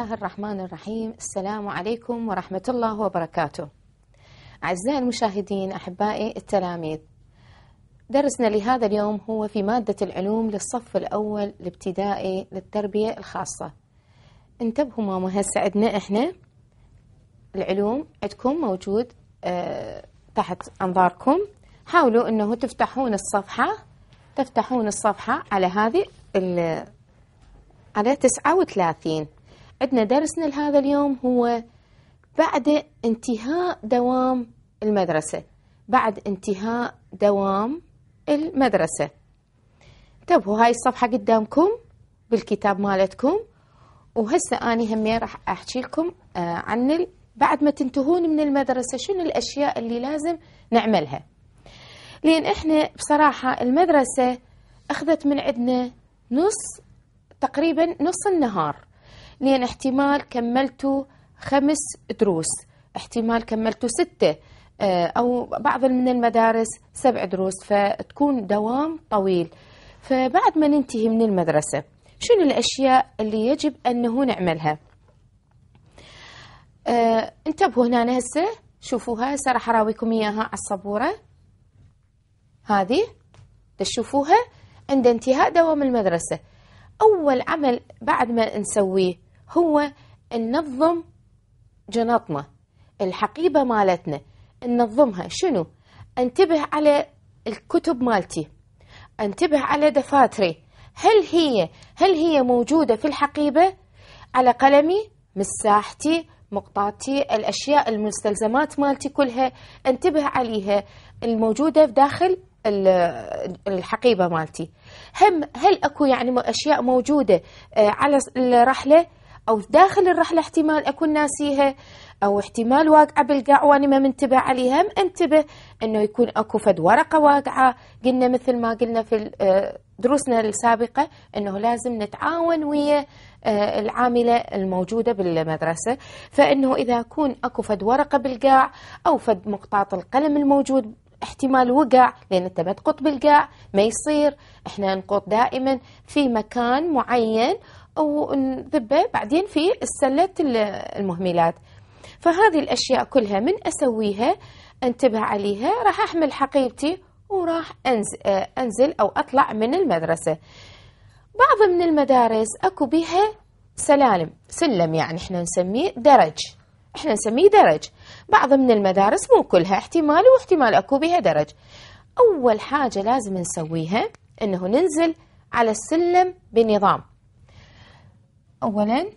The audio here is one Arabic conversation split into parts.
الله الرحمن الرحيم السلام عليكم ورحمة الله وبركاته أعزائي المشاهدين أحبائي التلاميذ درسنا لهذا اليوم هو في مادة العلوم للصف الأول الابتدائي للتربية الخاصة انتبهوا ماما هسه عندنا إحنا العلوم عندكم موجود أه تحت أنظاركم حاولوا أنه تفتحون الصفحة تفتحون الصفحة على هذه على تسعة وثلاثين عندنا درسنا لهذا اليوم هو بعد انتهاء دوام المدرسة بعد انتهاء دوام المدرسة انتبهوا طيب، هاي الصفحة قدامكم بالكتاب مالتكم وهسه أنا هم راح أحكي لكم آه، عن بعد ما تنتهون من المدرسة شنو الأشياء اللي لازم نعملها لأن إحنا بصراحة المدرسة أخذت من عندنا نص تقريبا نص النهار لأن احتمال كملتوا خمس دروس احتمال كملتوا ستة آه، أو بعض من المدارس سبع دروس فتكون دوام طويل فبعد ما ننتهي من المدرسة شنو الأشياء اللي يجب أنه نعملها أه انتبهوا هنا هسه شوفوها هسه راح اراويكم اياها على الصبوره هذه تشوفوها عند انتهاء دوام المدرسه اول عمل بعد ما نسويه هو ننظم جنطنا الحقيبة مالتنا ننظمها شنو انتبه على الكتب مالتي انتبه على دفاتري هل هي هل هي موجودة في الحقيبة على قلمي مساحتي مقطعتي الأشياء المستلزمات مالتي كلها انتبه عليها الموجودة داخل الحقيبة مالتي هم هل أكو يعني أشياء موجودة آه، على الرحلة أو داخل الرحلة احتمال أكون ناسيها أو احتمال واقعة بالقاع وأنا ما منتبه عليها انتبه أنه يكون أكو فد ورقة واقعة قلنا مثل ما قلنا في آه، دروسنا السابقة أنه لازم نتعاون ويا آه، العاملة الموجودة بالمدرسة فإنه إذا يكون أكو فد ورقة بالقاع أو فد مقطاط القلم الموجود احتمال وقع لان انت ما تقط بالقاع ما يصير احنا نقط دائما في مكان معين ونذبه بعدين في السلة المهملات فهذه الأشياء كلها من أسويها انتبه عليها راح أحمل حقيبتي وراح آه، أنزل أو أطلع من المدرسة بعض من المدارس أكو بها سلالم سلم يعني احنا نسميه درج احنا نسميه درج بعض من المدارس مو كلها احتمال واحتمال اكو بها درج اول حاجة لازم نسويها انه ننزل على السلم بنظام أولا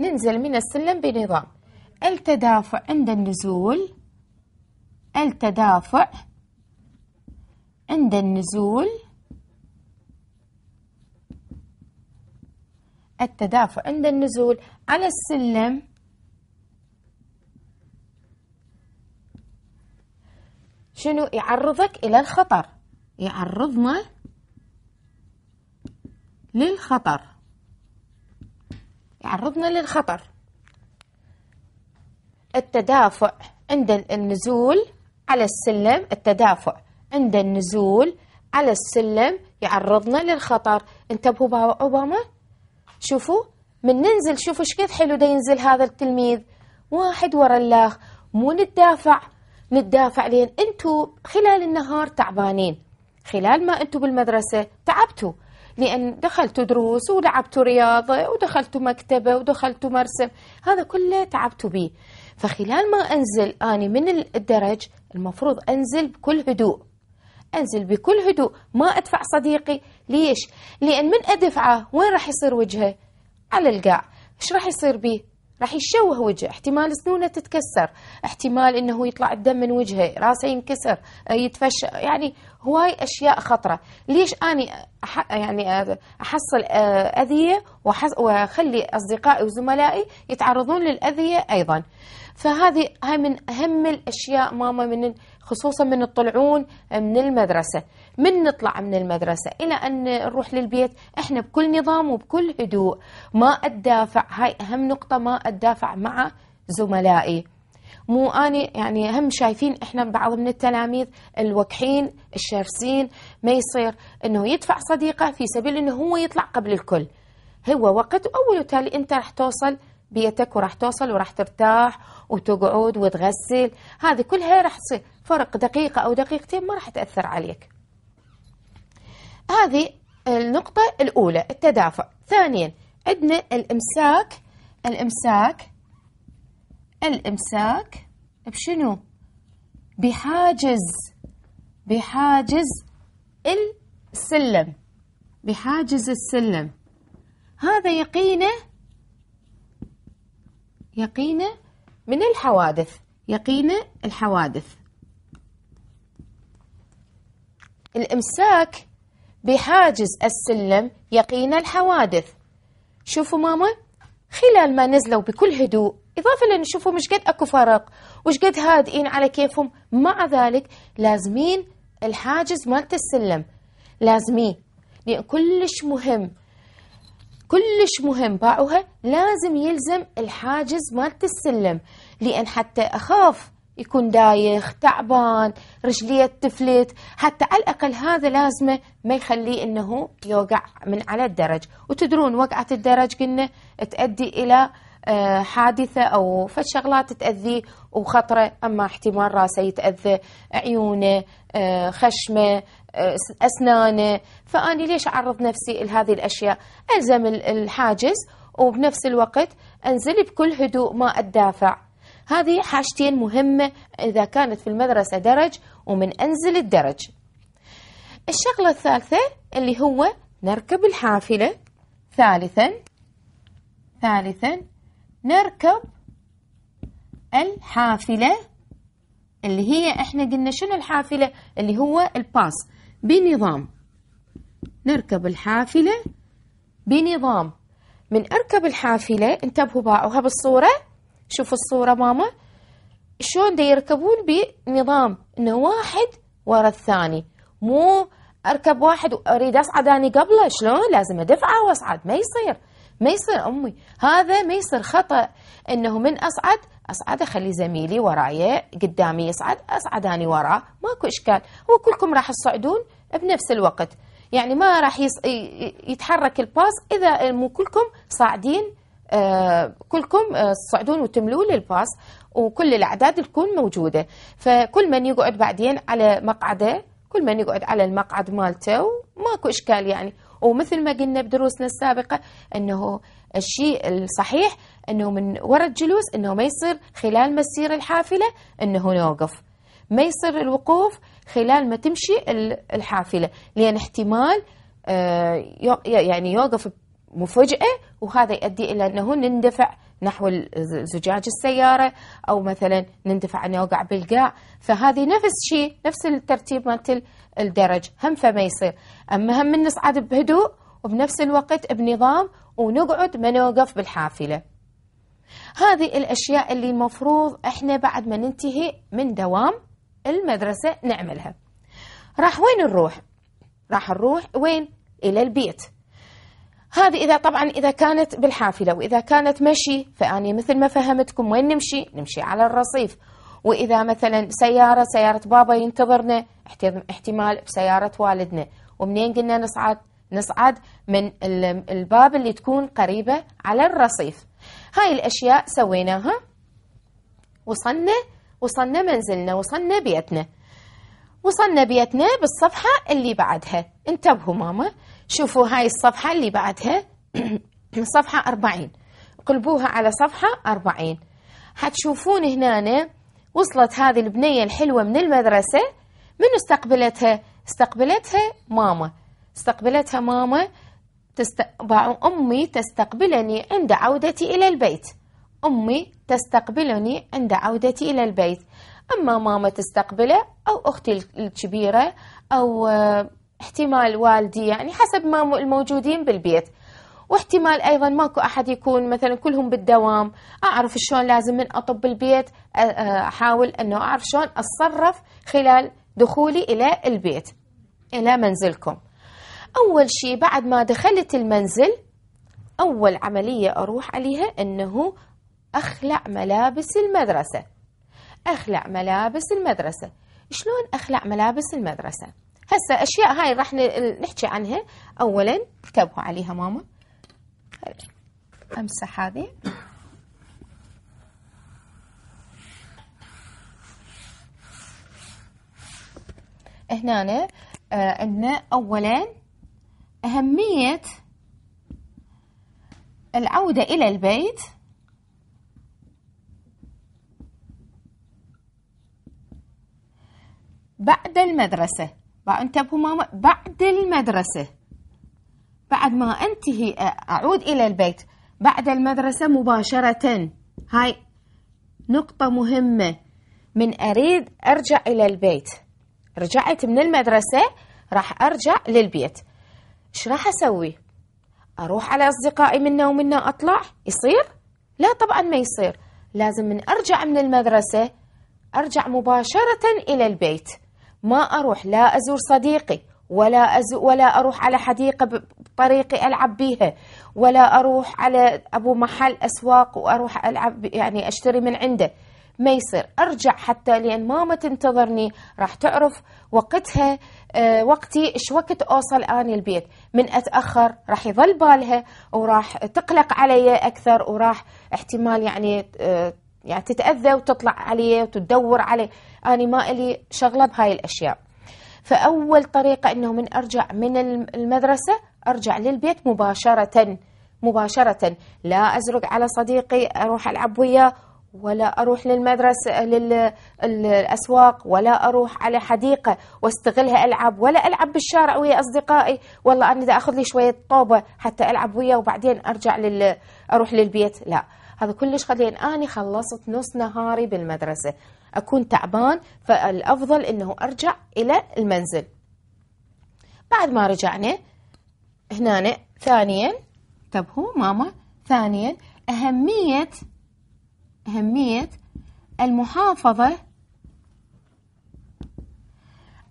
ننزل من السلم بنظام التدافع عند النزول التدافع عند النزول التدافع عند النزول على السلم شنو يعرضك إلى الخطر يعرضنا للخطر يعرضنا للخطر التدافع عند النزول على السلم التدافع عند النزول على السلم يعرضنا للخطر انتبهوا أوباما شوفوا من ننزل شوفوا ايش كيف حلو ده ينزل هذا التلميذ واحد ورا الله مو نتدافع نتدافع لين انتو خلال النهار تعبانين خلال ما انتو بالمدرسة تعبتوا لأن دخلت دروس ولعبت رياضة ودخلت مكتبة ودخلت مرسم هذا كله تعبت به فخلال ما أنزل أنا من الدرج المفروض أنزل بكل هدوء أنزل بكل هدوء ما أدفع صديقي ليش؟ لأن من أدفعه وين راح يصير وجهه؟ على القاع إيش راح يصير بيه؟ راح يشوه وجهه احتمال سنونه تتكسر احتمال انه يطلع الدم من وجهه راسه ينكسر آه، يتفشى يعني هواي اشياء خطره ليش اني أح... يعني آه، احصل آه، اذيه وحص واخلي اصدقائي وزملائي يتعرضون للاذيه ايضا فهذه هاي من اهم الاشياء ماما من خصوصا من تطلعون آه، من المدرسة من نطلع من المدرسة إلى أن نروح للبيت إحنا بكل نظام وبكل هدوء ما أدافع هاي أهم نقطة ما أدافع مع زملائي مو أنا يعني هم شايفين إحنا بعض من التلاميذ الوقحين الشرسين ما يصير إنه يدفع صديقه في سبيل إنه هو يطلع قبل الكل هو وقت اول وتالي أنت راح توصل بيتك وراح توصل وراح ترتاح وتقعد وتغسل هذه كلها راح تصير فرق دقيقة أو دقيقتين ما راح تأثر عليك هذه النقطة الأولى التدافع ثانيا عندنا الإمساك الإمساك الإمساك بشنو بحاجز بحاجز السلم بحاجز السلم هذا يقينه يقينا من الحوادث يقينا الحوادث الإمساك بحاجز السلم يقين الحوادث شوفوا ماما خلال ما نزلوا بكل هدوء إضافة لأن شوفوا مش قد أكو فرق وش قد هادئين على كيفهم مع ذلك لازمين الحاجز مالت السلم لازمين لأن كلش مهم كلش مهم باعوها لازم يلزم الحاجز مالت السلم لأن حتى أخاف يكون دايخ تعبان رجليه تفلت حتى على الأقل هذا لازمه ما يخليه أنه يوقع من على الدرج وتدرون وقعة الدرج قلنا تؤدي إلى آه، حادثة أو فشغلات تأذي تأذيه وخطرة أما احتمال راسه يتأذى عيونه آه، خشمه أسنانه فأني ليش أعرض نفسي لهذه الأشياء ألزم الحاجز وبنفس الوقت أنزل بكل هدوء ما أدافع هذه حاجتين مهمة إذا كانت في المدرسة درج ومن أنزل الدرج الشغلة الثالثة اللي هو نركب الحافلة ثالثا ثالثا نركب الحافلة اللي هي احنا قلنا شنو الحافلة اللي هو الباس بنظام نركب الحافلة بنظام من اركب الحافلة انتبهوا باعوها بالصورة شوفوا الصورة ماما شلون دا يركبون بنظام انه واحد ورا الثاني مو اركب واحد واريد اصعد انا قبله شلون لازم ادفعه واصعد ما يصير ما يصير امي هذا ما يصير خطا انه من اصعد أصعد أخلي زميلي ورايا قدامي يصعد أصعد أنا وراه ماكو إشكال هو كلكم راح تصعدون بنفس الوقت يعني ما راح يتحرك الباص إذا مو كلكم صاعدين آه كلكم آه تصعدون وتملون الباص وكل الاعداد تكون موجوده فكل من يقعد بعدين على مقعده كل من يقعد على المقعد مالته وماكو اشكال يعني ومثل ما قلنا بدروسنا السابقة أنه الشيء الصحيح أنه من وراء الجلوس أنه ما يصير خلال مسير الحافلة أنه نوقف ما يصير الوقوف خلال ما تمشي الحافلة لأن احتمال آه، يعني يوقف مفاجئة وهذا يؤدي إلى أنه نندفع نحو زجاج السيارة أو مثلا نندفع أن نوقع بالقاع فهذه نفس شيء نفس الترتيب مالت الدرج هم فما يصير أما هم من نصعد بهدوء وبنفس الوقت بنظام ونقعد ما نوقف بالحافلة هذه الأشياء اللي المفروض إحنا بعد ما ننتهي من دوام المدرسة نعملها راح وين نروح؟ راح نروح وين؟ إلى البيت هذه إذا طبعا إذا كانت بالحافلة وإذا كانت مشي فأني مثل ما فهمتكم وين نمشي نمشي على الرصيف وإذا مثلا سيارة سيارة بابا ينتظرنا احتمال بسيارة والدنا ومنين قلنا نصعد نصعد من الباب اللي تكون قريبة على الرصيف هاي الأشياء سويناها وصلنا وصلنا منزلنا وصلنا بيتنا وصلنا بيتنا بالصفحة اللي بعدها انتبهوا ماما شوفوا هاي الصفحة اللي بعدها صفحة 40 قلبوها على صفحة 40 هتشوفون هنا وصلت هذه البنية الحلوة من المدرسة من استقبلتها؟ استقبلتها ماما استقبلتها ماما تست... أمي تستقبلني عند عودتي إلى البيت أمي تستقبلني عند عودتي إلى البيت أما ماما تستقبله أو أختي الكبيرة أو احتمال والدي يعني حسب ما الموجودين بالبيت واحتمال ايضا ماكو احد يكون مثلا كلهم بالدوام اعرف شلون لازم من اطب البيت احاول انه اعرف شلون اتصرف خلال دخولي الى البيت الى منزلكم اول شيء بعد ما دخلت المنزل اول عمليه اروح عليها انه اخلع ملابس المدرسه اخلع ملابس المدرسه شلون اخلع ملابس المدرسه هسه أشياء هاي راح نحكي عنها أولا كتبوا عليها ماما أمسح هذه هنا عندنا آه، أولا أهمية العودة إلى البيت بعد المدرسة انتبهوا ماما بعد المدرسة بعد ما انتهي اعود الى البيت بعد المدرسة مباشرة هاي نقطة مهمة من اريد ارجع الى البيت رجعت من المدرسة راح ارجع للبيت ايش راح اسوي اروح على اصدقائي منا ومنا اطلع يصير لا طبعا ما يصير لازم من ارجع من المدرسة ارجع مباشرة الى البيت ما أروح لا أزور صديقي ولا أز... ولا أروح على حديقة بطريقي ألعب بيها ولا أروح على أبو محل أسواق وأروح ألعب يعني أشتري من عنده ما يصير أرجع حتى لأن ماما تنتظرني راح تعرف وقتها آه، وقتي ايش وقت اوصل اني البيت من اتاخر راح يظل بالها وراح تقلق علي اكثر وراح احتمال يعني أه يعني تتأذى وتطلع عليه وتدور عليه أنا ما لي شغلة بهاي الأشياء فأول طريقة أنه من أرجع من المدرسة أرجع للبيت مباشرة مباشرة لا أزرق على صديقي أروح ألعب وياه ولا أروح للمدرسة للأسواق ولا أروح على حديقة واستغلها ألعب ولا ألعب بالشارع ويا أصدقائي والله أنا إذا أخذ لي شوية طوبة حتى ألعب وياه وبعدين أرجع لل... أروح للبيت لا هذا كلش قد لان انا خلصت نص نهاري بالمدرسه اكون تعبان فالافضل انه ارجع الى المنزل بعد ما رجعنا هنا ثانيا طيب هو ماما ثانيا اهميه اهميه المحافظه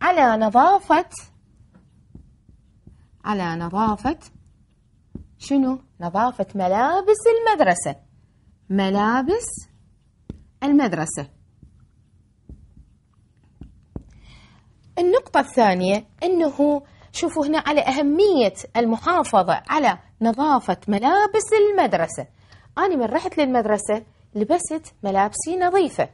على نظافه على نظافه شنو نظافه ملابس المدرسه ملابس المدرسة النقطة الثانية أنه شوفوا هنا على أهمية المحافظة على نظافة ملابس المدرسة أنا من رحت للمدرسة لبست ملابسي نظيفة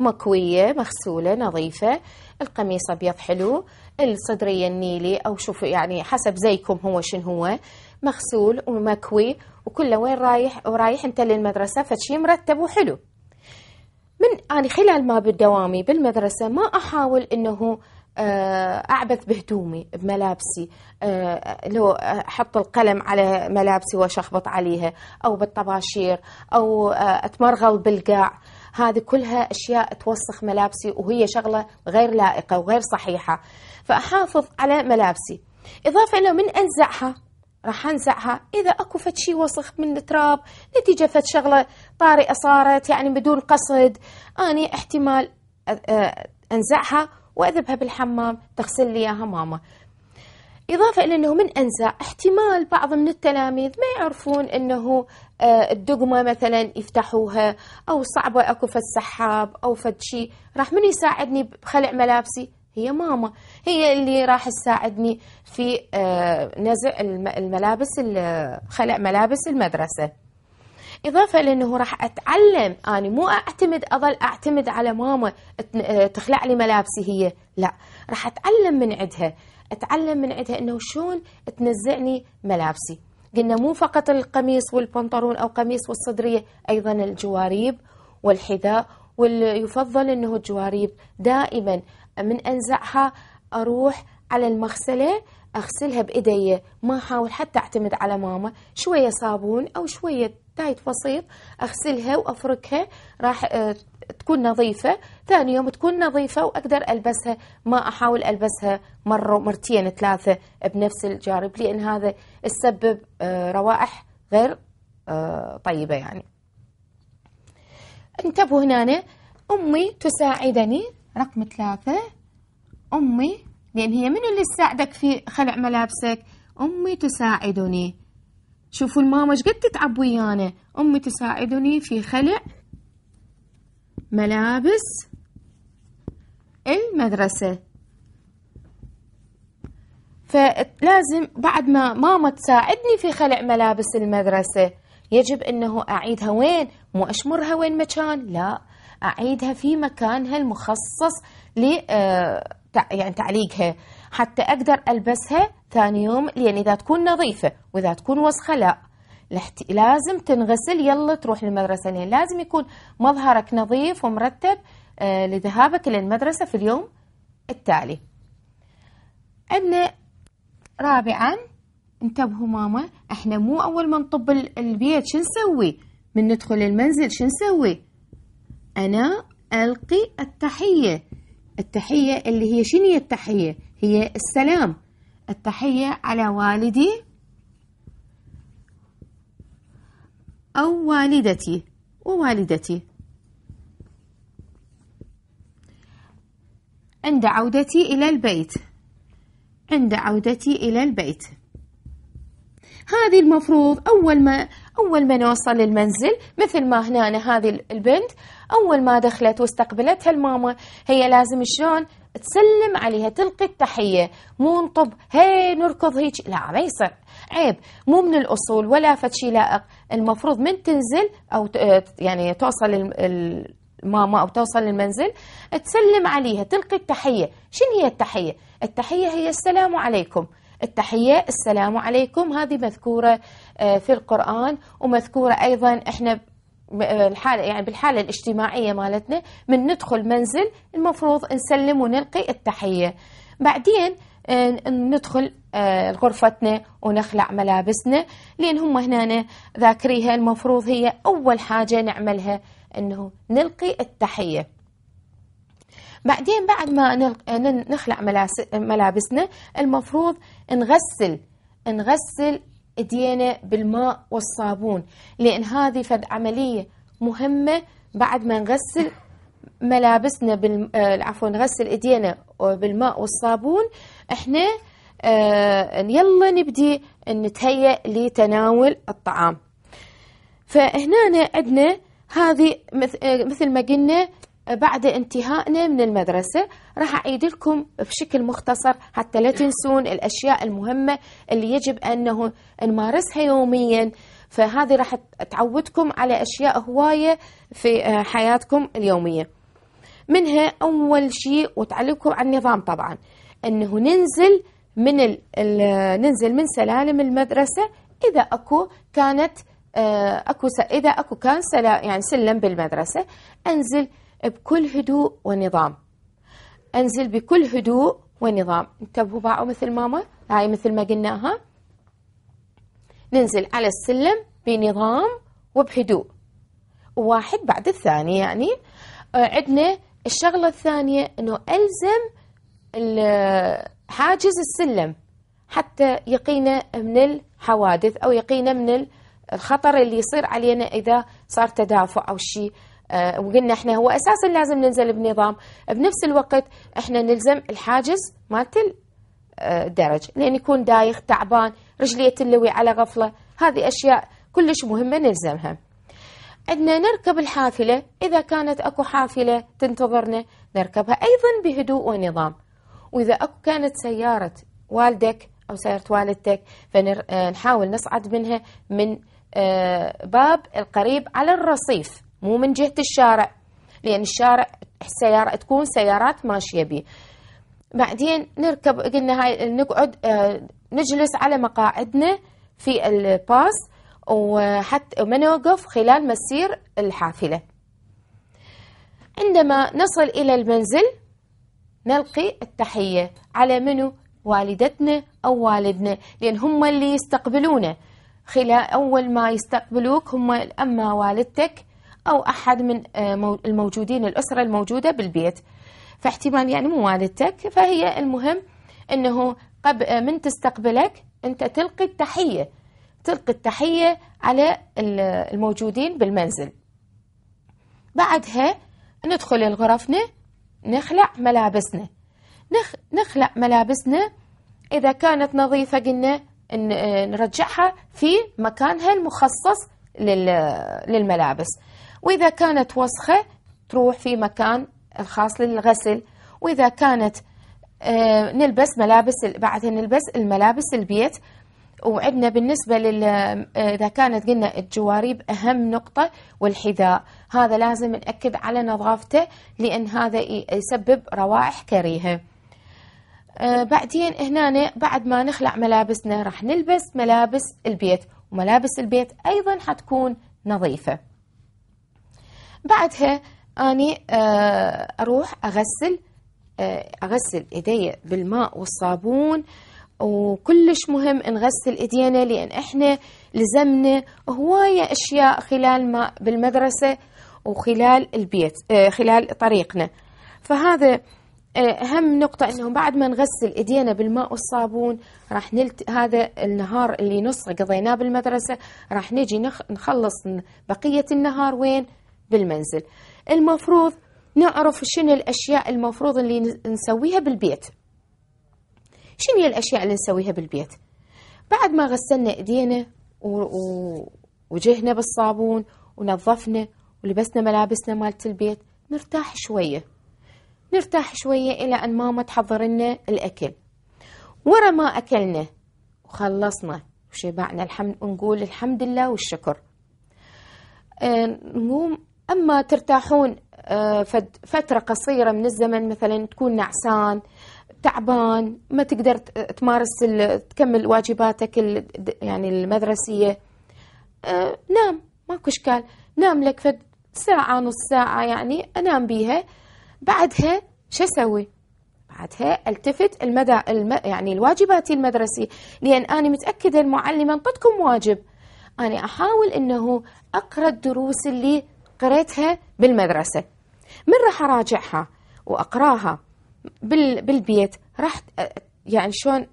مكوية مغسولة نظيفة القميص أبيض حلو الصدرية النيلي أو شوفوا يعني حسب زيكم هو شن هو مغسول ومكوي وكله وين رايح ورايح انت للمدرسه فشي مرتب وحلو من أنا خلال ما بدوامي بالمدرسة ما أحاول أنه آه، أعبث بهدومي بملابسي آه، لو أحط القلم على ملابسي وأشخبط عليها أو بالطباشير أو آه، أتمرغل بالقاع هذه كلها أشياء توسخ ملابسي وهي شغلة غير لائقة وغير صحيحة فأحافظ على ملابسي إضافة إلى من أنزعها راح انزعها اذا اكو فد شيء وسخ من التراب نتيجه فد شغله طارئه صارت يعني بدون قصد اني احتمال انزعها واذبها بالحمام تغسل لي اياها ماما إضافة إلى أنه من أنزع احتمال بعض من التلاميذ ما يعرفون أنه الدقمة مثلا يفتحوها أو صعبة أكو فد سحاب أو فد شيء راح من يساعدني بخلع ملابسي هي ماما هي اللي راح تساعدني في آه، نزع الملابس خلع ملابس المدرسة إضافة لأنه راح أتعلم أنا مو أعتمد أظل أعتمد على ماما آه، تخلع لي ملابسي هي لا راح أتعلم من عندها أتعلم من عندها أنه شلون تنزعني ملابسي قلنا مو فقط القميص والبنطلون أو قميص والصدرية أيضا الجواريب والحذاء ويفضل أنه الجواريب دائما من انزعها اروح على المغسله اغسلها بايدي ما احاول حتى اعتمد على ماما شويه صابون او شويه تايت بسيط اغسلها وافركها راح آه، تكون نظيفة ثاني يوم تكون نظيفة وأقدر ألبسها ما أحاول ألبسها مرة مرتين ثلاثة بنفس الجارب لأن هذا يسبب آه، روائح غير آه، طيبة يعني انتبهوا هنا أمي تساعدني رقم ثلاثة أمي لأن هي منو اللي تساعدك في خلع ملابسك أمي تساعدني شوفوا الماما قد تتعب ويانا أمي تساعدني في خلع ملابس المدرسة فلازم بعد ما ماما تساعدني في خلع ملابس المدرسة يجب أنه أعيدها وين مو أشمرها وين مكان لا أعيدها في مكانها المخصص ل آه، يعني تعليقها حتى أقدر ألبسها ثاني يوم لأن إذا تكون نظيفة وإذا تكون وسخة لا لازم تنغسل يلا تروح للمدرسة لأن يعني لازم يكون مظهرك نظيف ومرتب آه، لذهابك للمدرسة في اليوم التالي عندنا رابعا انتبهوا ماما احنا مو اول ما نطب البيت شو نسوي من ندخل المنزل شو نسوي أنا ألقي التحية التحية اللي هي شنو هي التحية هي السلام التحية على والدي أو والدتي ووالدتي عند عودتي إلى البيت عند عودتي إلى البيت هذه المفروض أول ما أول ما نوصل للمنزل مثل ما هنا هذه البنت أول ما دخلت واستقبلتها الماما هي لازم شلون تسلم عليها تلقي التحية مو نطب هي نركض هيك لا ما يصير عيب مو من الأصول ولا فتشي لائق المفروض من تنزل أو آه، يعني توصل الماما أو توصل المنزل تسلم عليها تلقي التحية شنو هي التحية التحية هي السلام عليكم التحية السلام عليكم هذه مذكورة آه، في القرآن ومذكورة أيضا إحنا آه، الحالة يعني بالحالة الاجتماعية مالتنا من ندخل منزل المفروض نسلم ونلقي التحية بعدين آه، ندخل آه، غرفتنا ونخلع ملابسنا لأن هم هنا ذاكريها المفروض هي أول حاجة نعملها أنه نلقي التحية بعدين بعد ما نخلع ملابسنا المفروض نغسل نغسل ايدينا بالماء والصابون لان هذه فد عمليه مهمه بعد ما نغسل ملابسنا بال... آه، عفوا نغسل ايدينا بالماء والصابون احنا آه، يلا نبدي نتهيأ لتناول الطعام فهنا عندنا هذه آه، مثل ما قلنا بعد انتهائنا من المدرسة راح أعيد لكم بشكل مختصر حتى لا تنسون الأشياء المهمة اللي يجب أنه نمارسها يوميا فهذه راح تعودكم على أشياء هواية في آه، حياتكم اليومية منها أول شيء وتعلمكم عن النظام طبعا أنه ننزل من ننزل من سلالم المدرسة إذا أكو كانت آه، أكو إذا أكو كان سلا يعني سلم بالمدرسة أنزل بكل هدوء ونظام انزل بكل هدوء ونظام انتبهوا باعوا مثل ماما هاي مثل ما قلناها ننزل على السلم بنظام وبهدوء واحد بعد الثاني يعني آه، عندنا الشغلة الثانية أنه ألزم حاجز السلم حتى يقينا من الحوادث أو يقينا من الخطر اللي يصير علينا إذا صار تدافع أو شيء آه، وقلنا احنا هو اساسا لازم ننزل بنظام بنفس الوقت احنا نلزم الحاجز مالت الدرج لان يكون دايخ تعبان رجليه اللوي على غفله هذه اشياء كلش مهمه نلزمها عندنا نركب الحافله اذا كانت اكو حافله تنتظرنا نركبها ايضا بهدوء ونظام واذا اكو كانت سياره والدك او سياره والدتك فنحاول آه، نصعد منها من آه، باب القريب على الرصيف مو من جهة الشارع لأن الشارع السياره تكون سيارات ماشية به بعدين نركب قلنا هاي نقعد آه، نجلس على مقاعدنا في الباص وحتى ما نوقف خلال مسير الحافلة عندما نصل إلى المنزل نلقي التحية على منو والدتنا أو والدنا لأن هم اللي يستقبلونه خلال أول ما يستقبلوك هم أما والدتك أو أحد من آه، الموجودين الأسرة الموجودة بالبيت فاحتمال يعني مو والدتك فهي المهم أنه قبل آه، من تستقبلك أنت تلقي التحية تلقي التحية على الموجودين بالمنزل بعدها ندخل الغرفنا نخلع ملابسنا نخ... نخلع ملابسنا إذا كانت نظيفة قلنا آه، نرجعها في مكانها المخصص لل... للملابس وإذا كانت وسخة تروح في مكان الخاص للغسل وإذا كانت آه، نلبس ملابس بعدها نلبس الملابس البيت وعندنا بالنسبة لل آه، إذا كانت قلنا الجواريب أهم نقطة والحذاء هذا لازم نأكد على نظافته لأن هذا يسبب روائح كريهة آه، بعدين هنا بعد ما نخلع ملابسنا راح نلبس ملابس البيت وملابس البيت أيضا حتكون نظيفة بعدها أني آه، أروح أغسل آه، أغسل إيدي بالماء والصابون وكلش مهم نغسل إيدينا لأن إحنا لزمنا هواية أشياء خلال ما بالمدرسة وخلال البيت آه، خلال طريقنا فهذا أهم نقطة أنه بعد ما نغسل إيدينا بالماء والصابون راح نلت هذا النهار اللي نصه قضيناه بالمدرسة راح نجي نخ... نخلص بقية النهار وين بالمنزل المفروض نعرف شنو الأشياء المفروض اللي نسويها بالبيت شنو هي الأشياء اللي نسويها بالبيت بعد ما غسلنا إيدينا ووجهنا بالصابون ونظفنا ولبسنا ملابسنا مالت البيت نرتاح شوية نرتاح شوية إلى أن ماما تحضر لنا الأكل ورا ما أكلنا وخلصنا وشبعنا الحمد ونقول الحمد لله والشكر آه، نقوم أما ترتاحون آه، فترة قصيرة من الزمن مثلا تكون نعسان تعبان ما تقدر تمارس تكمل واجباتك يعني المدرسية آه، نام ماكو اشكال نام لك فد ساعة نص ساعة يعني انام بيها بعدها شو اسوي؟ بعدها التفت المدى الم يعني الواجبات المدرسية لان انا متأكدة المعلمة انطتكم واجب انا احاول انه اقرا الدروس اللي قريتها بالمدرسة من راح أراجعها وأقراها بالبيت راح يعني شلون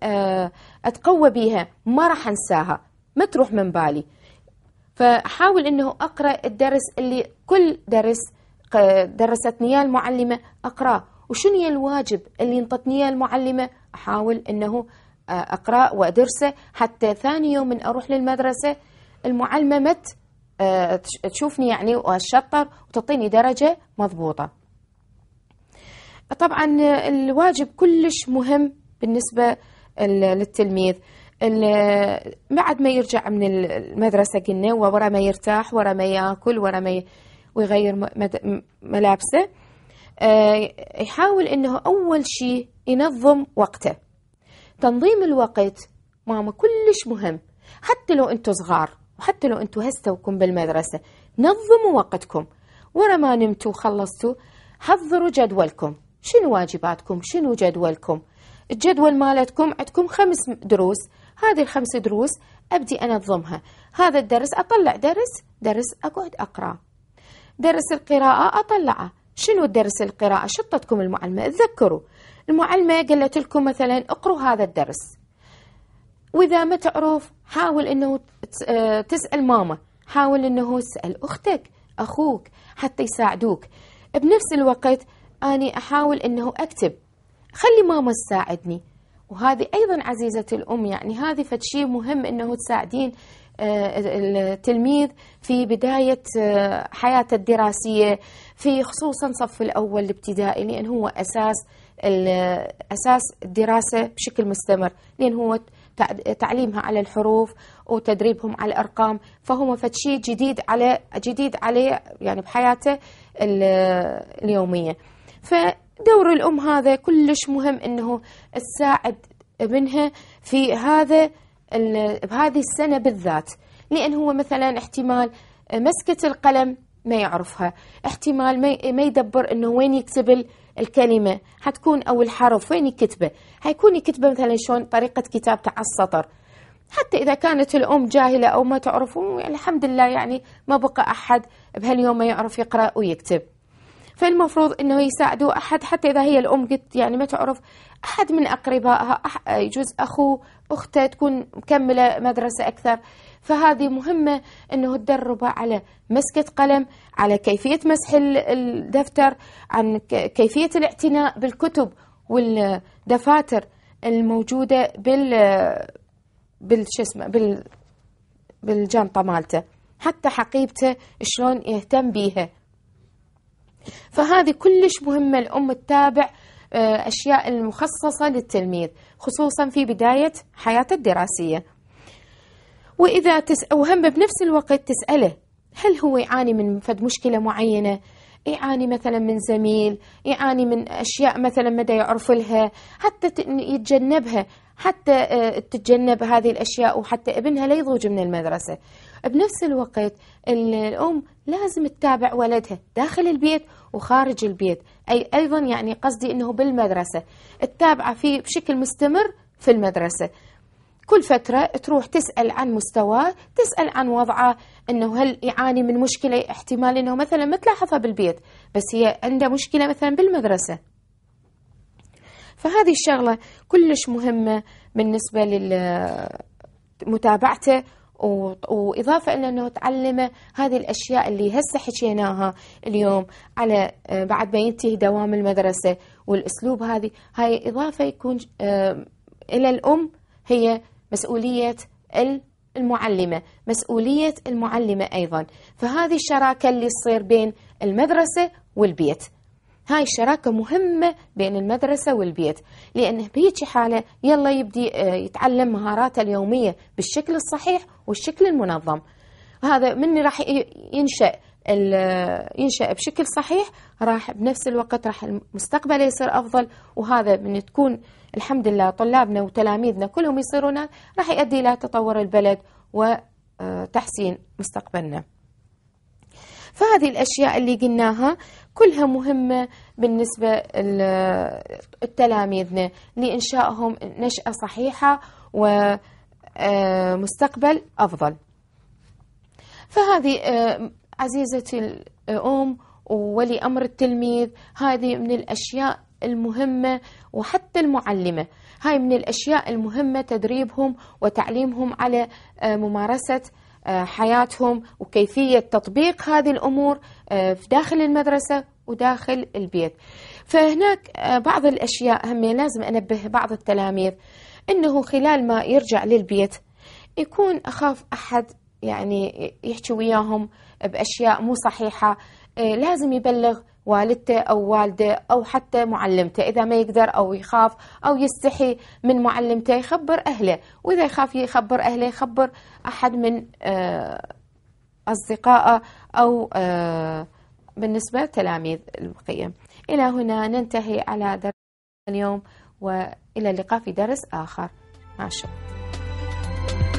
أتقوى بيها ما راح أنساها ما تروح من بالي فحاول أنه أقرأ الدرس اللي كل درس درستني المعلمة أقرأه وشنو هي الواجب اللي انطتني المعلمة أحاول أنه أقرأ وأدرسه حتى ثاني يوم من أروح للمدرسة المعلمة مت آه، تشوفني يعني وأشطر وتعطيني درجة مضبوطة طبعا الواجب كلش مهم بالنسبة للتلميذ بعد ما يرجع من المدرسة قلنا ورا ما يرتاح ورا ما ياكل ورا ما ويغير ملابسه آه، يحاول انه اول شيء ينظم وقته تنظيم الوقت ماما كلش مهم حتى لو انتم صغار وحتى لو هسه هستوكم بالمدرسة نظموا وقتكم ورا ما نمتوا وخلصتوا حضروا جدولكم شنو واجباتكم شنو جدولكم الجدول مالتكم عندكم خمس دروس هذه الخمس دروس أبدي أنظمها هذا الدرس أطلع درس درس أقعد أقرأ درس القراءة أطلعه شنو درس القراءة شطتكم المعلمة تذكروا المعلمة قالت لكم مثلا اقروا هذا الدرس واذا ما تعرف حاول انه آه، تسال ماما حاول انه تسال اختك اخوك حتى يساعدوك بنفس الوقت اني احاول انه اكتب خلي ماما تساعدني وهذه ايضا عزيزه الام يعني هذه شيء مهم انه تساعدين آه، التلميذ في بداية آه، حياته الدراسية في خصوصا صف الأول الابتدائي لأن هو أساس أساس الدراسة بشكل مستمر لأن هو تعليمها على الحروف وتدريبهم على الارقام فهو فد شيء جديد على جديد عليه يعني بحياته اليوميه فدور الام هذا كلش مهم انه تساعد ابنها في هذا بهذه السنه بالذات لان هو مثلا احتمال مسكه القلم ما يعرفها احتمال ما يدبر انه وين يكتب الكلمة حتكون أو الحرف وين يكتبه حيكون يكتبه مثلا شلون طريقة كتابته على السطر حتى إذا كانت الأم جاهلة أو ما تعرف الحمد لله يعني ما بقى أحد بهاليوم ما يعرف يقرأ ويكتب فالمفروض أنه يساعدوا أحد حتى إذا هي الأم قلت يعني ما تعرف أحد من أقربائها يجوز اخو أخته تكون مكملة مدرسة أكثر فهذه مهمة أنه تدربه على مسكة قلم على كيفية مسح الدفتر عن كيفية الاعتناء بالكتب والدفاتر الموجودة بال بالشسمة بال بالجنطة مالته حتى حقيبته شلون يهتم بيها فهذه كلش مهمة الأم تتابع آه، أشياء المخصصة للتلميذ خصوصا في بداية حياته الدراسية وإذا تس... وهم بنفس الوقت تسأله هل هو يعاني من فد مشكلة معينة يعاني مثلا من زميل يعاني من أشياء مثلا مدى يعرف لها حتى يتجنبها حتى آه، تتجنب هذه الأشياء وحتى ابنها لا يضوج من المدرسة بنفس الوقت الأم لازم تتابع ولدها داخل البيت وخارج البيت أي أيضا يعني قصدي أنه بالمدرسة تتابعه في بشكل مستمر في المدرسة كل فترة تروح تسأل عن مستواه تسأل عن وضعه أنه هل يعاني من مشكلة احتمال أنه مثلا ما تلاحظها بالبيت بس هي عنده مشكلة مثلا بالمدرسة فهذه الشغلة كلش مهمة بالنسبة لل متابعته وإضافة إلى أنه تعلمه هذه الأشياء اللي هسه حكيناها اليوم على آه، بعد ما ينتهي دوام المدرسة والأسلوب هذه هاي إضافة يكون آه، إلى الأم هي مسؤولية المعلمة مسؤولية المعلمة أيضا فهذه الشراكة اللي تصير بين المدرسة والبيت هاي الشراكة مهمة بين المدرسة والبيت لأنه بهيك حالة يلا يبدي آه، يتعلم مهاراته اليومية بالشكل الصحيح والشكل المنظم هذا مني راح ينشأ ينشأ بشكل صحيح راح بنفس الوقت راح المستقبل يصير أفضل وهذا من تكون الحمد لله طلابنا وتلاميذنا كلهم يصيرون راح يؤدي إلى تطور البلد وتحسين آه، مستقبلنا فهذه الأشياء اللي قلناها كلها مهمة بالنسبة لتلاميذنا لإنشائهم نشأة صحيحة ومستقبل آه، أفضل فهذه آه، عزيزتي الأم وولي أمر التلميذ هذه من الأشياء المهمة وحتى المعلمة هاي من الأشياء المهمة تدريبهم وتعليمهم على آه، ممارسة آه، حياتهم وكيفية تطبيق هذه الأمور آه، في داخل المدرسة وداخل البيت فهناك آه، بعض الأشياء هم لازم أنبه بعض التلاميذ أنه خلال ما يرجع للبيت يكون أخاف أحد يعني يحكي وياهم بأشياء مو صحيحة لازم يبلغ والدته أو والده أو حتى معلمته إذا ما يقدر أو يخاف أو يستحي من معلمته يخبر أهله وإذا يخاف يخبر أهله يخبر أحد من آه، أصدقائه أو آه، بالنسبة لتلاميذ البقية إلى هنا ننتهي على درس اليوم وإلى اللقاء في درس آخر مع الشكر